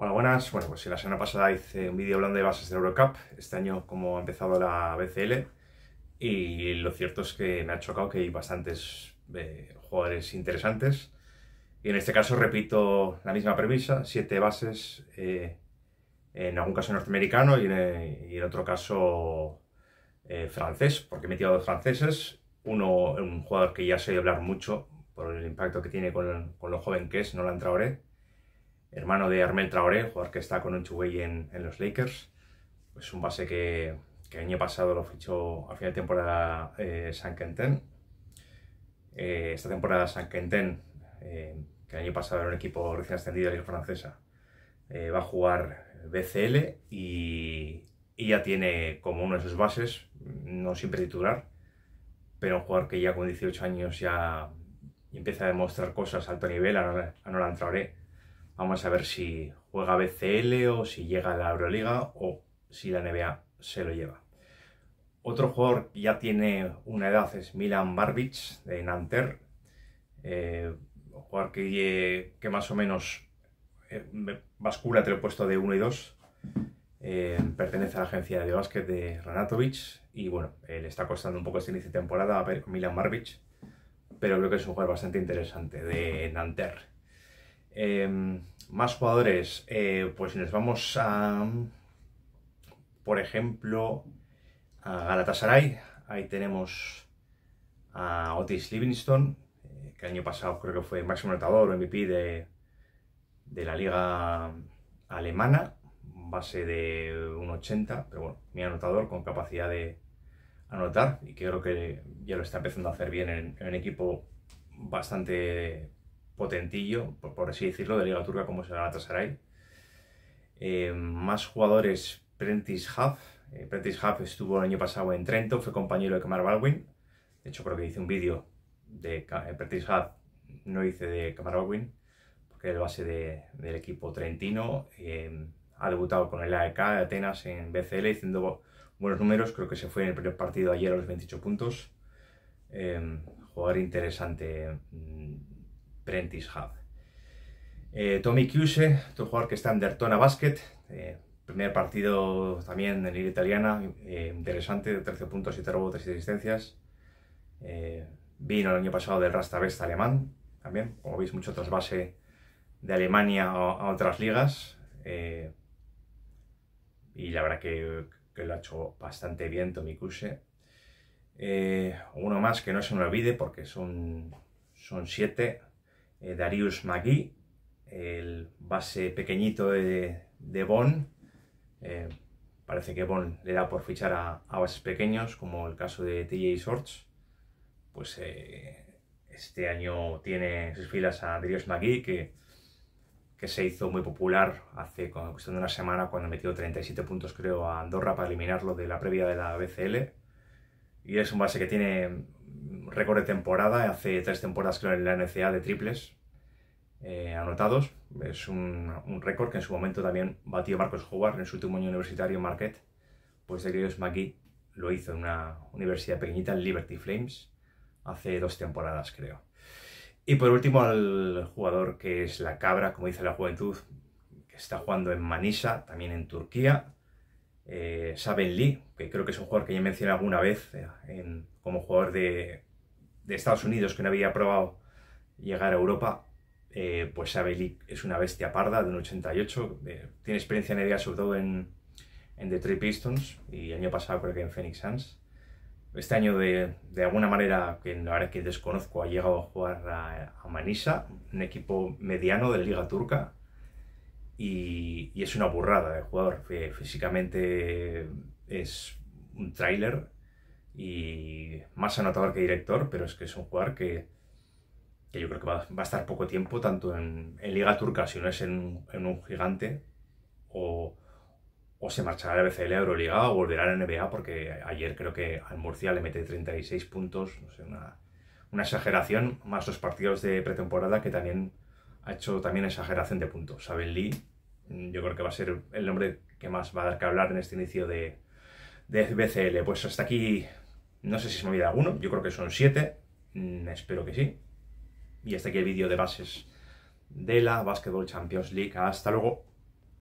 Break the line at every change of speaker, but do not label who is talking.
Hola, buenas. Bueno, pues la semana pasada hice un vídeo hablando de bases de Eurocup. Este año, como ha empezado la BCL, y lo cierto es que me ha chocado que hay bastantes eh, jugadores interesantes. Y en este caso repito la misma premisa, siete bases, eh, en algún caso norteamericano y en, otro caso eh, francés, porque he metido dos franceses. Uno, un jugador que ya sé hablar mucho por el impacto que tiene con, lo joven que es, Nolan Traoré hermano de Armel Traoré, jugador que está con Chuguay en, en los Lakers. Es un base que, el año pasado lo fichó al final de temporada eh, San Quentin eh, esta temporada San quentin eh, que el año pasado era un equipo recién ascendido de la Liga Francesa, va a jugar BCL y, y, ya tiene como uno de sus bases, no siempre titular, pero un jugador que ya con 18 años ya empieza a demostrar cosas a alto nivel, a Nolan Traoré Vamos a ver si juega BCL o si llega a la Euroliga o si la NBA se lo lleva. Otro jugador que ya tiene una edad es Milan Barbic de Nanterre. Eh, un jugador que, más o menos eh, bascula entre el puesto de 1 y 2. Eh, pertenece a la agencia de básquet de Ranatovic y bueno, le está costando un poco este inicio de temporada a Milan Barbic, pero creo que es un jugador bastante interesante de Nanterre. Em, más jugadores, eh, pues pues nos vamos a, por ejemplo, a Galatasaray. Ahí tenemos a Otis Livingston, eh, que el año pasado creo que fue máximo anotador o MVP de, de la liga alemana, base de 1,80, pero bueno, mi anotador con capacidad de anotar y creo que ya lo está empezando a hacer bien en, en un equipo bastante potentillo, por, así decirlo, de Liga Turca como será atrasar Eh, más jugadores, Prentice Huff. Eh, Prentice Huff estuvo el año pasado en Trento, fue compañero de Kamar Baldwin. De hecho, creo que hice un vídeo de eh, Prentice Huff, no hice de Kamar Baldwin, porque es el base del equipo trentino. Eh, ha debutado con el AEK de Atenas en BCL, haciendo buenos números. Creo que se fue en el primer partido ayer a los 28 puntos. jugador interesante mm, Prentice Hub. Eh, Tommy otro jugador que está en Dertona Basket, eh, primer partido también en liga italiana, eh, interesante, de 13 puntos, 7 rebotes y asistencias. vino el año pasado del Rasta Vest alemán, también, como veis, mucho trasvase de Alemania a, otras ligas. y la verdad que, lo ha hecho bastante bien Tommy Kuse. uno más que no se me olvide porque son, son siete eh, Darius Magui, el base pequeñito de, de Bonn. Eh, parece que Bonn le da por fichar a, bases pequeños, como el caso de TJ Shorts. Pues eh, este año tiene sus filas a Darius Magui, que, que se hizo muy popular hace cuestión de una semana cuando metió 37 puntos, creo, a Andorra para eliminarlo de la previa de la BCL. Y es un base que tiene récord de temporada, hace tres temporadas creo en la NCA de triples eh, anotados. Es un, récord que en su momento también batió Marcos Howard en su último año universitario en Marquette. Pues de es McGee lo hizo en una universidad pequeñita, en Liberty Flames, hace dos temporadas creo. Y por último al jugador que es la cabra, como dice la juventud, que está jugando en Manisa, también en Turquía, eh, Saben Lee, que creo que es un jugador que ya mencioné alguna vez eh, como jugador de, Estados Unidos que no había probado llegar a Europa, eh, pues Saben Lee es una bestia parda de un 88, eh, tiene experiencia en NBA sobre todo en, The Three Pistons y el año pasado creo que en Phoenix Suns. Este año de, alguna manera, que la verdad que desconozco, ha llegado a jugar a, a Manisa, un equipo mediano de la Liga Turca, y, es una burrada de jugador. Físicamente es un trailer y más anotador que director, pero es que es un jugador que, yo creo que va, a estar poco tiempo, tanto en, Liga Turca, si no es en, un gigante, o, se marchará a la BCL a Euroliga o volverá a la NBA, porque ayer creo que al Murcia le mete 36 puntos, no una, exageración, más los partidos de pretemporada que también ha hecho también exageración de puntos. Saben Lee Mm, yo creo que va a ser el nombre que más va a dar que hablar en este inicio de, de Pues hasta aquí, no sé si se me olvida alguno, yo creo que son siete, mm, espero que sí. Y hasta aquí el vídeo de bases de la Basketball Champions League. Hasta luego.